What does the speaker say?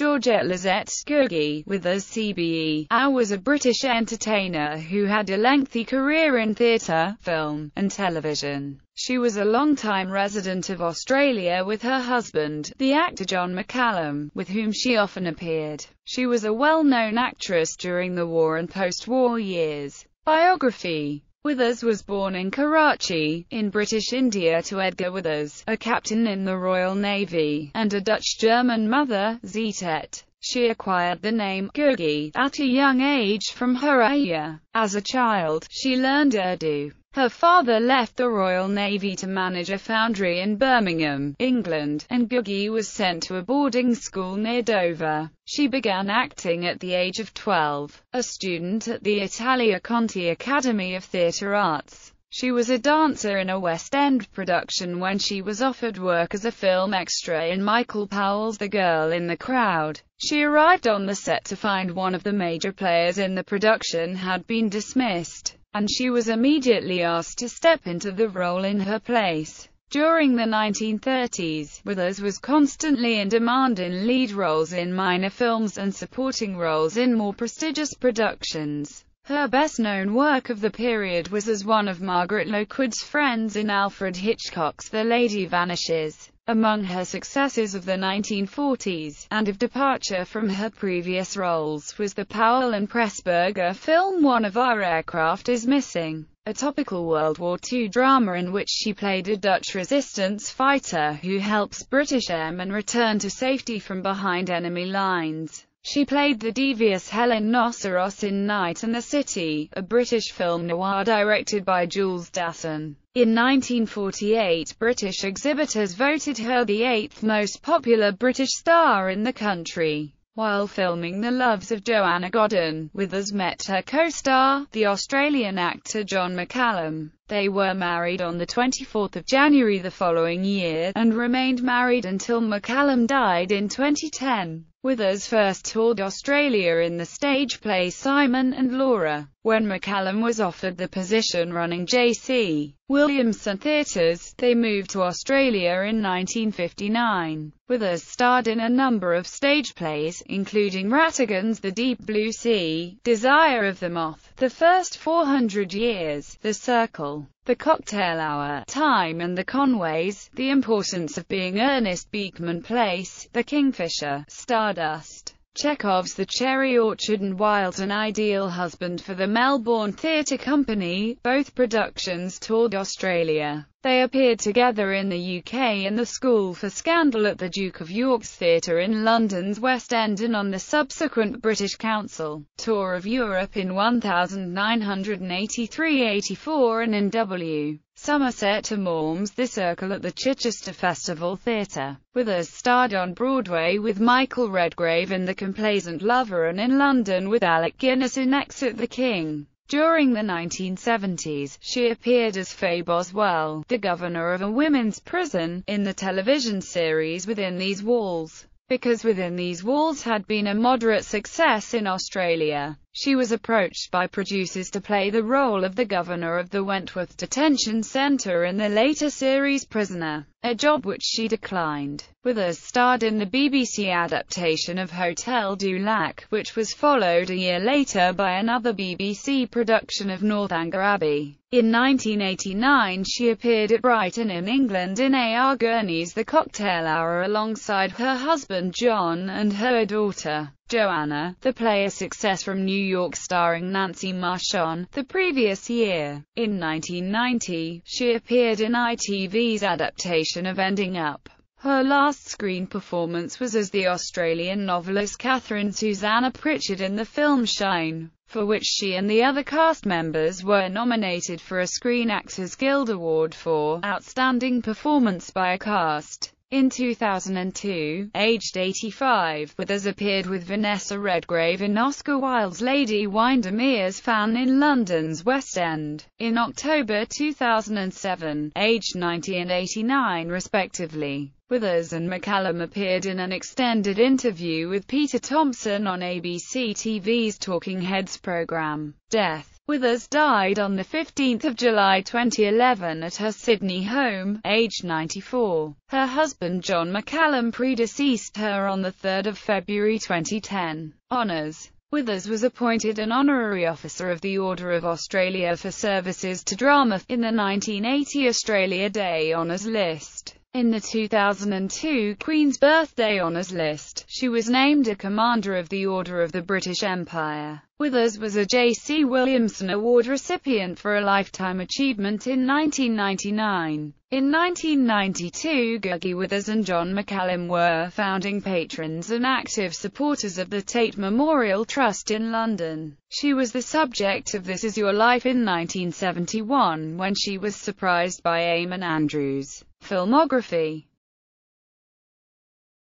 Georgette Lizette Scurgy, with a CBE, Hour was a British entertainer who had a lengthy career in theatre, film, and television. She was a long-time resident of Australia with her husband, the actor John McCallum, with whom she often appeared. She was a well-known actress during the war and post-war years. Biography Withers was born in Karachi, in British India to Edgar Withers, a captain in the Royal Navy, and a Dutch-German mother, Zetet. She acquired the name Gurgi at a young age from her ayah. As a child, she learned Urdu. Her father left the Royal Navy to manage a foundry in Birmingham, England, and Gurgi was sent to a boarding school near Dover. She began acting at the age of 12, a student at the Italia Conti Academy of Theatre Arts. She was a dancer in a West End production when she was offered work as a film extra in Michael Powell's The Girl in the Crowd. She arrived on the set to find one of the major players in the production had been dismissed, and she was immediately asked to step into the role in her place. During the 1930s, Withers was constantly in demand in lead roles in minor films and supporting roles in more prestigious productions. Her best-known work of the period was as one of Margaret Lockwood's friends in Alfred Hitchcock's The Lady Vanishes. Among her successes of the 1940s, and of departure from her previous roles, was the Powell and Pressburger film One of Our Aircraft is Missing, a topical World War II drama in which she played a Dutch resistance fighter who helps British airmen return to safety from behind enemy lines. She played the devious Helen Noceros in Night and the City, a British film noir directed by Jules Dassin. In 1948 British exhibitors voted her the eighth most popular British star in the country. While filming The Loves of Joanna Godden, Withers met her co-star, the Australian actor John McCallum. They were married on 24 January the following year, and remained married until McCallum died in 2010. Withers first toured Australia in the stage play Simon and Laura. When McCallum was offered the position running J.C. Williamson Theatres, they moved to Australia in 1959. Withers starred in a number of stage plays, including Rattigan's The Deep Blue Sea, Desire of the Moth, the first 400 years, the circle, the cocktail hour, time and the Conways, the importance of being Ernest Beekman Place, the Kingfisher, Stardust. Chekhov's The Cherry Orchard and Wild An Ideal Husband for the Melbourne Theatre Company, both productions toured Australia. They appeared together in the UK in The School for Scandal at the Duke of York's Theatre in London's West End and on the subsequent British Council tour of Europe in 1983-84 and in W. Somerset to Malms the Circle at the Chichester Festival Theatre, with us starred on Broadway with Michael Redgrave in The Complaisant Lover and in London with Alec Guinness in Exit the King. During the 1970s, she appeared as Faye Boswell, the governor of a women's prison, in the television series Within These Walls, because Within These Walls had been a moderate success in Australia. She was approached by producers to play the role of the governor of the Wentworth Detention Center in the later series Prisoner, a job which she declined. Withers starred in the BBC adaptation of Hotel du Lac, which was followed a year later by another BBC production of Northanger Abbey. In 1989 she appeared at Brighton in England in A.R. Gurney's The Cocktail Hour alongside her husband John and her daughter. Joanna, the play a success from New York starring Nancy Marshon, the previous year. In 1990, she appeared in ITV's adaptation of Ending Up. Her last screen performance was as the Australian novelist Catherine Susanna Pritchard in the film Shine, for which she and the other cast members were nominated for a Screen Actors Guild Award for Outstanding Performance by a Cast. In 2002, aged 85, Withers appeared with Vanessa Redgrave in Oscar Wilde's Lady Windermere's Fan in London's West End. In October 2007, aged 90 and 89 respectively, Withers and McCallum appeared in an extended interview with Peter Thompson on ABC TV's Talking Heads programme, Death. Withers died on 15 July 2011 at her Sydney home, aged 94. Her husband John McCallum predeceased her on 3 February 2010. Honours Withers was appointed an Honorary Officer of the Order of Australia for services to drama in the 1980 Australia Day Honours List. In the 2002 Queen's Birthday Honours List, she was named a Commander of the Order of the British Empire. Withers was a J.C. Williamson Award recipient for a lifetime achievement in 1999. In 1992 Gergie Withers and John McCallum were founding patrons and active supporters of the Tate Memorial Trust in London. She was the subject of This Is Your Life in 1971 when she was surprised by Eamon Andrews' filmography.